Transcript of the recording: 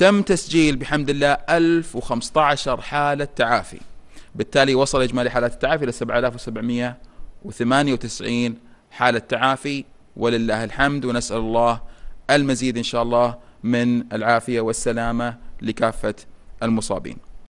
تم تسجيل بحمد الله 1015 حالة تعافي بالتالي وصل إجمالي حالات التعافي إلى 7798 حالة تعافي ولله الحمد ونسأل الله المزيد إن شاء الله من العافية والسلامة لكافة المصابين